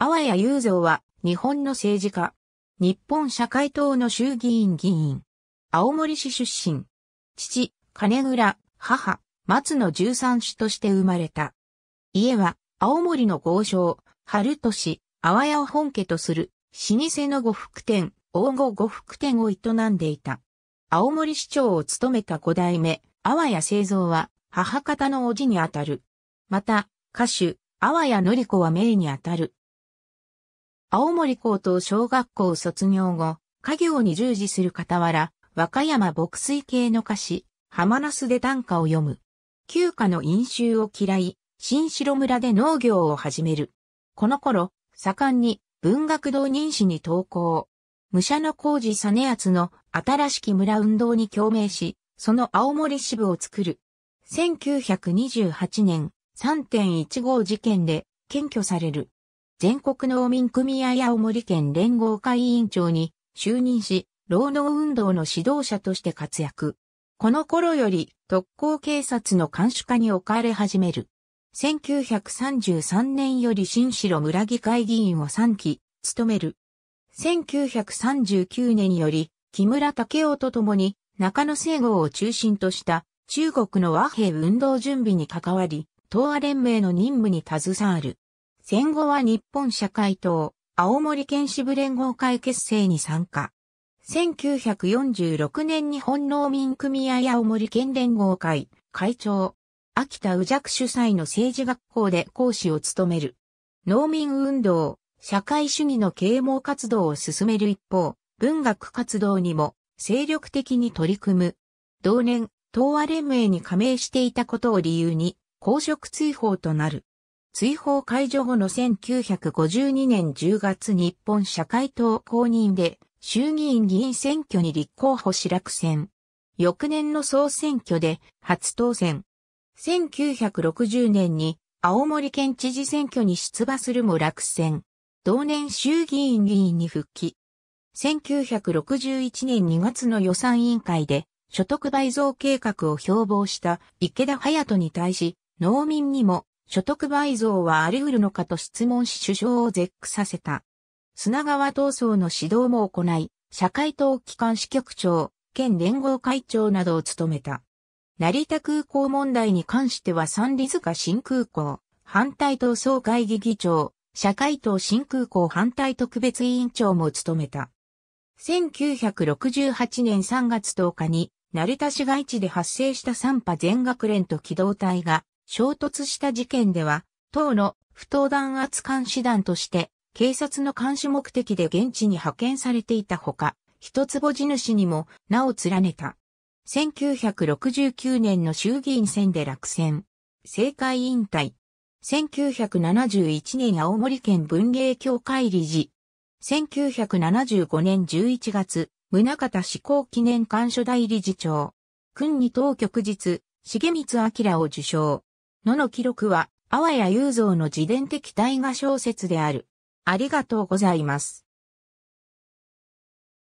阿波谷雄三は、日本の政治家。日本社会党の衆議院議員。青森市出身。父、金倉、母、松野十三子として生まれた。家は、青森の豪商、春市、阿波屋を本家とする、老舗の呉服店、大御呉服店を営んでいた。青森市長を務めた五代目、阿波谷製造は、母方の叔父にあたる。また、歌手、阿波谷紀子は名にあたる。青森高等小学校卒業後、家業に従事する傍ら、和歌山牧水系の歌詞、浜那須で短歌を読む。旧家の飲酒を嫌い、新城村で農業を始める。この頃、盛んに文学堂人誌に投稿。武者の工事実厚の新しき村運動に共鳴し、その青森支部を作る。1928年3.15事件で検挙される。全国農民組合青森県連合会委員長に就任し、労農運動の指導者として活躍。この頃より特攻警察の監視下に置かれ始める。1933年より新城村議会議員を3期、務める。1939年より木村武夫と共に中野聖郷を中心とした中国の和平運動準備に関わり、東亜連盟の任務に携わる。戦後は日本社会党、青森県支部連合会結成に参加。1946年日本農民組合青森県連合会、会長、秋田宇弱主催の政治学校で講師を務める。農民運動、社会主義の啓蒙活動を進める一方、文学活動にも精力的に取り組む。同年、東亜連盟に加盟していたことを理由に、公職追放となる。追放解除後の1952年10月日本社会党公認で衆議院議員選挙に立候補し落選。翌年の総選挙で初当選。1960年に青森県知事選挙に出馬するも落選。同年衆議院議員に復帰。1961年2月の予算委員会で所得倍増計画を標榜した池田隼人に対し農民にも所得倍増はあり得るのかと質問し首相を絶句させた。砂川闘争の指導も行い、社会党機関支局長、県連合会長などを務めた。成田空港問題に関しては三里塚新空港、反対闘争会議議長、社会党新空港反対特別委員長も務めた。1968年3月10日に、成田市街地で発生した三波全学連と機動隊が衝突した事件では、党の不当弾圧監視団として、警察の監視目的で現地に派遣されていたほか、一坪地主にも名を連ねた。1969年の衆議院選で落選。政界引退。1971年青森県文芸協会理事。1975年11月、宗方志向記念館所代理事長。訓に当局日、重光明を受賞。のの記録は、阿波谷雄三の自伝的大河小説である。ありがとうございます。